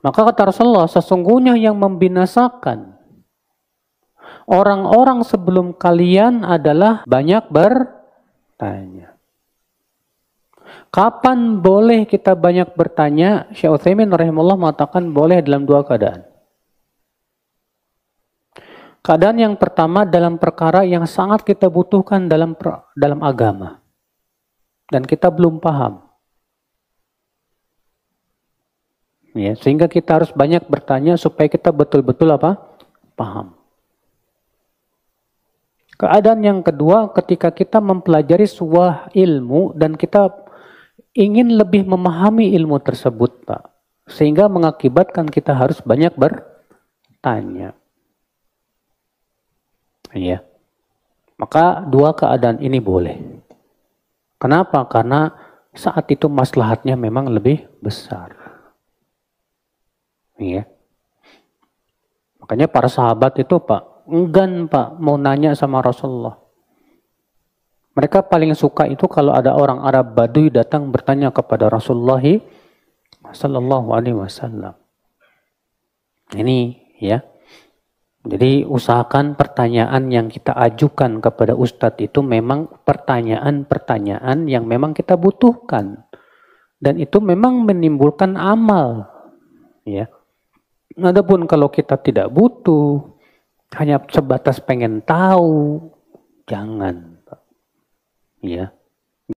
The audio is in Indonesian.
Maka kata Rasulullah, sesungguhnya yang membinasakan orang-orang sebelum kalian adalah banyak bertanya. Kapan boleh kita banyak bertanya? Syekh Utsaimin rahimahullah mengatakan boleh dalam dua keadaan. Keadaan yang pertama dalam perkara yang sangat kita butuhkan dalam dalam agama dan kita belum paham. Ya, sehingga kita harus banyak bertanya supaya kita betul-betul apa? Paham. Keadaan yang kedua ketika kita mempelajari sebuah ilmu dan kita ingin lebih memahami ilmu tersebut, Pak. Sehingga mengakibatkan kita harus banyak bertanya. ya Maka dua keadaan ini boleh. Kenapa? Karena saat itu maslahatnya memang lebih besar. Iya. Makanya para sahabat itu Pak, enggan Pak mau nanya sama Rasulullah. Mereka paling suka itu kalau ada orang Arab Baduy datang bertanya kepada Rasulullah Sallallahu Alaihi Wasallam. Ini ya. Jadi usahakan pertanyaan yang kita ajukan kepada Ustadz itu memang pertanyaan-pertanyaan yang memang kita butuhkan. Dan itu memang menimbulkan amal. Ya. Adapun kalau kita tidak butuh, hanya sebatas pengen tahu, jangan. Ya.